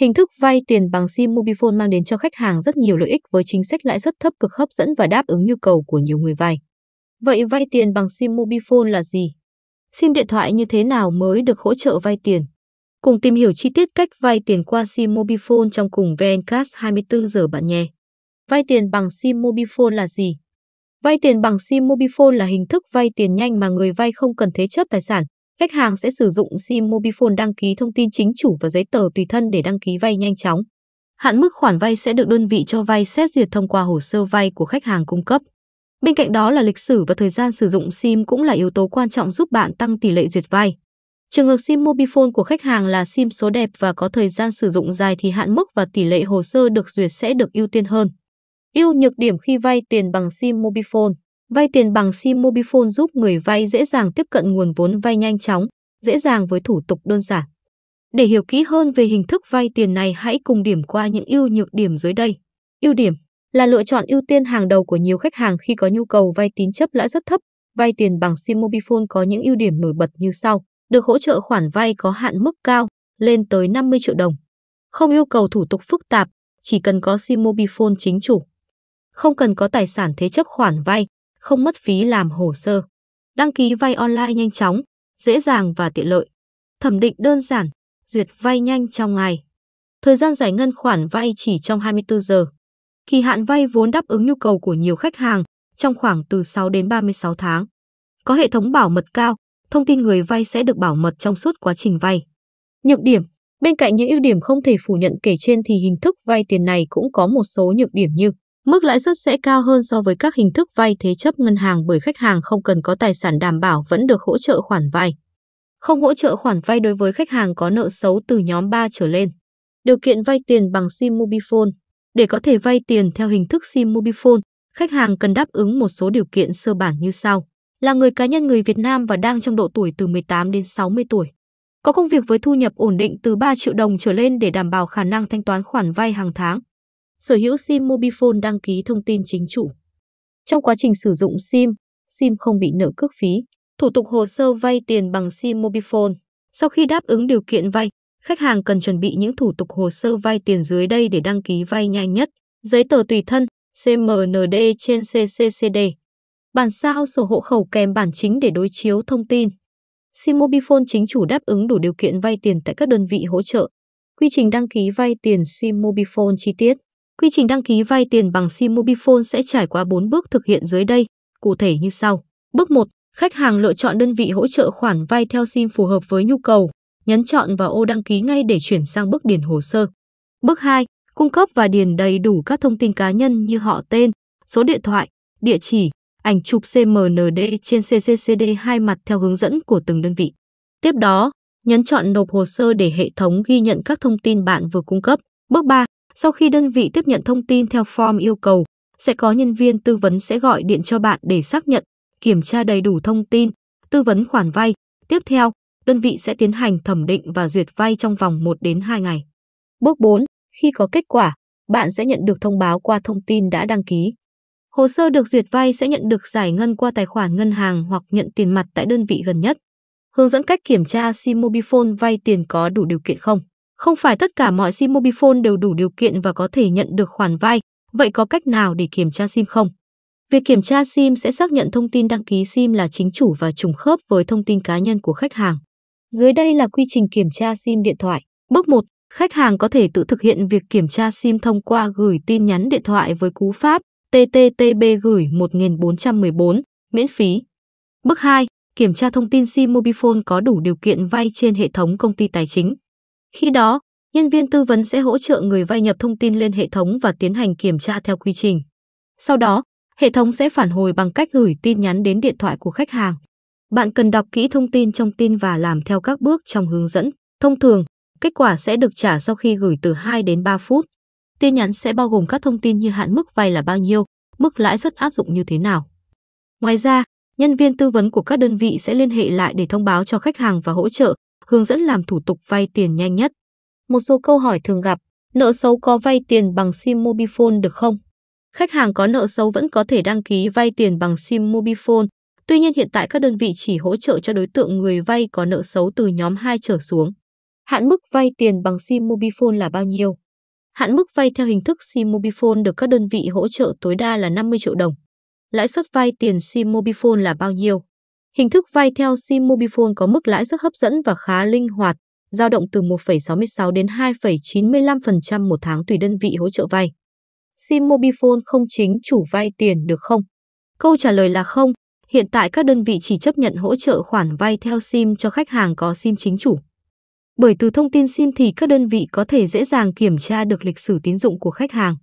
Hình thức vay tiền bằng SIM Mobifone mang đến cho khách hàng rất nhiều lợi ích với chính sách lãi suất thấp cực hấp dẫn và đáp ứng nhu cầu của nhiều người vay. Vậy vay tiền bằng SIM Mobifone là gì? SIM điện thoại như thế nào mới được hỗ trợ vay tiền? Cùng tìm hiểu chi tiết cách vay tiền qua SIM Mobifone trong cùng VNCast 24 giờ bạn nhé. Vay tiền bằng SIM Mobifone là gì? Vay tiền bằng SIM Mobifone là hình thức vay tiền nhanh mà người vay không cần thế chấp tài sản, Khách hàng sẽ sử dụng SIM Mobifone đăng ký thông tin chính chủ và giấy tờ tùy thân để đăng ký vay nhanh chóng. Hạn mức khoản vay sẽ được đơn vị cho vay xét duyệt thông qua hồ sơ vay của khách hàng cung cấp. Bên cạnh đó là lịch sử và thời gian sử dụng SIM cũng là yếu tố quan trọng giúp bạn tăng tỷ lệ duyệt vay. Trường hợp SIM Mobifone của khách hàng là SIM số đẹp và có thời gian sử dụng dài thì hạn mức và tỷ lệ hồ sơ được duyệt sẽ được ưu tiên hơn. Yêu nhược điểm khi vay tiền bằng SIM Mobifone Vay tiền bằng SIM Mobifone giúp người vay dễ dàng tiếp cận nguồn vốn vay nhanh chóng, dễ dàng với thủ tục đơn giản. Để hiểu kỹ hơn về hình thức vay tiền này hãy cùng điểm qua những ưu nhược điểm dưới đây. Ưu điểm là lựa chọn ưu tiên hàng đầu của nhiều khách hàng khi có nhu cầu vay tín chấp lãi suất thấp. Vay tiền bằng SIM Mobifone có những ưu điểm nổi bật như sau: được hỗ trợ khoản vay có hạn mức cao lên tới 50 triệu đồng. Không yêu cầu thủ tục phức tạp, chỉ cần có SIM Mobifone chính chủ. Không cần có tài sản thế chấp khoản vay, không mất phí làm hồ sơ. Đăng ký vay online nhanh chóng, dễ dàng và tiện lợi. Thẩm định đơn giản, duyệt vay nhanh trong ngày. Thời gian giải ngân khoản vay chỉ trong 24 giờ. Kỳ hạn vay vốn đáp ứng nhu cầu của nhiều khách hàng trong khoảng từ 6 đến 36 tháng. Có hệ thống bảo mật cao, thông tin người vay sẽ được bảo mật trong suốt quá trình vay. Nhược điểm Bên cạnh những ưu điểm không thể phủ nhận kể trên thì hình thức vay tiền này cũng có một số nhược điểm như Mức lãi suất sẽ cao hơn so với các hình thức vay thế chấp ngân hàng bởi khách hàng không cần có tài sản đảm bảo vẫn được hỗ trợ khoản vay. Không hỗ trợ khoản vay đối với khách hàng có nợ xấu từ nhóm 3 trở lên. Điều kiện vay tiền bằng SIM Mobifone Để có thể vay tiền theo hình thức SIM Mobifone, khách hàng cần đáp ứng một số điều kiện sơ bản như sau. Là người cá nhân người Việt Nam và đang trong độ tuổi từ 18 đến 60 tuổi. Có công việc với thu nhập ổn định từ 3 triệu đồng trở lên để đảm bảo khả năng thanh toán khoản vay hàng tháng sở hữu SIM Mobifone đăng ký thông tin chính chủ. Trong quá trình sử dụng SIM, SIM không bị nợ cước phí, thủ tục hồ sơ vay tiền bằng SIM Mobifone. Sau khi đáp ứng điều kiện vay, khách hàng cần chuẩn bị những thủ tục hồ sơ vay tiền dưới đây để đăng ký vay nhanh nhất, giấy tờ tùy thân, CMND trên CCCD. Bản sao sổ hộ khẩu kèm bản chính để đối chiếu thông tin. SIM Mobifone chính chủ đáp ứng đủ điều kiện vay tiền tại các đơn vị hỗ trợ. Quy trình đăng ký vay tiền SIM Mobifone chi tiết. Quy trình đăng ký vay tiền bằng SIM Mobifone sẽ trải qua 4 bước thực hiện dưới đây, cụ thể như sau. Bước 1. Khách hàng lựa chọn đơn vị hỗ trợ khoản vay theo SIM phù hợp với nhu cầu, nhấn chọn vào ô đăng ký ngay để chuyển sang bước điền hồ sơ. Bước 2. Cung cấp và điền đầy đủ các thông tin cá nhân như họ tên, số điện thoại, địa chỉ, ảnh chụp CMND trên CCCD hai mặt theo hướng dẫn của từng đơn vị. Tiếp đó, nhấn chọn nộp hồ sơ để hệ thống ghi nhận các thông tin bạn vừa cung cấp. Bước 3. Sau khi đơn vị tiếp nhận thông tin theo form yêu cầu, sẽ có nhân viên tư vấn sẽ gọi điện cho bạn để xác nhận, kiểm tra đầy đủ thông tin, tư vấn khoản vay. Tiếp theo, đơn vị sẽ tiến hành thẩm định và duyệt vay trong vòng 1 đến 2 ngày. Bước 4. Khi có kết quả, bạn sẽ nhận được thông báo qua thông tin đã đăng ký. Hồ sơ được duyệt vay sẽ nhận được giải ngân qua tài khoản ngân hàng hoặc nhận tiền mặt tại đơn vị gần nhất. Hướng dẫn cách kiểm tra si Mobifone vay tiền có đủ điều kiện không? Không phải tất cả mọi SIM Mobifone đều đủ điều kiện và có thể nhận được khoản vay, vậy có cách nào để kiểm tra SIM không? Việc kiểm tra SIM sẽ xác nhận thông tin đăng ký SIM là chính chủ và trùng khớp với thông tin cá nhân của khách hàng. Dưới đây là quy trình kiểm tra SIM điện thoại. Bước 1. Khách hàng có thể tự thực hiện việc kiểm tra SIM thông qua gửi tin nhắn điện thoại với cú pháp TTTB gửi 1414, miễn phí. Bước 2. Kiểm tra thông tin SIM Mobifone có đủ điều kiện vay trên hệ thống công ty tài chính. Khi đó, nhân viên tư vấn sẽ hỗ trợ người vay nhập thông tin lên hệ thống và tiến hành kiểm tra theo quy trình. Sau đó, hệ thống sẽ phản hồi bằng cách gửi tin nhắn đến điện thoại của khách hàng. Bạn cần đọc kỹ thông tin trong tin và làm theo các bước trong hướng dẫn. Thông thường, kết quả sẽ được trả sau khi gửi từ 2 đến 3 phút. Tin nhắn sẽ bao gồm các thông tin như hạn mức vay là bao nhiêu, mức lãi suất áp dụng như thế nào. Ngoài ra, nhân viên tư vấn của các đơn vị sẽ liên hệ lại để thông báo cho khách hàng và hỗ trợ hướng dẫn làm thủ tục vay tiền nhanh nhất. Một số câu hỏi thường gặp, nợ xấu có vay tiền bằng SIM Mobifone được không? Khách hàng có nợ xấu vẫn có thể đăng ký vay tiền bằng SIM Mobifone, tuy nhiên hiện tại các đơn vị chỉ hỗ trợ cho đối tượng người vay có nợ xấu từ nhóm 2 trở xuống. Hạn mức vay tiền bằng SIM Mobifone là bao nhiêu? Hạn mức vay theo hình thức SIM Mobifone được các đơn vị hỗ trợ tối đa là 50 triệu đồng. Lãi suất vay tiền SIM Mobifone là bao nhiêu? Hình thức vay theo SIM Mobifone có mức lãi suất hấp dẫn và khá linh hoạt, dao động từ 1,66 đến 2,95% một tháng tùy đơn vị hỗ trợ vay. SIM Mobifone không chính chủ vay tiền được không? Câu trả lời là không. Hiện tại các đơn vị chỉ chấp nhận hỗ trợ khoản vay theo SIM cho khách hàng có SIM chính chủ. Bởi từ thông tin SIM thì các đơn vị có thể dễ dàng kiểm tra được lịch sử tín dụng của khách hàng.